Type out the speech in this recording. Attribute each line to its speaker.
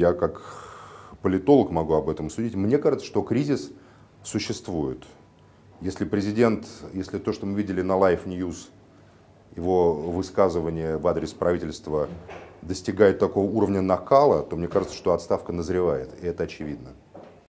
Speaker 1: Я как политолог могу об этом судить. Мне кажется, что кризис существует. Если президент, если то, что мы видели на Live News, его высказывание в адрес правительства достигает такого уровня накала, то мне кажется, что отставка назревает, и это очевидно.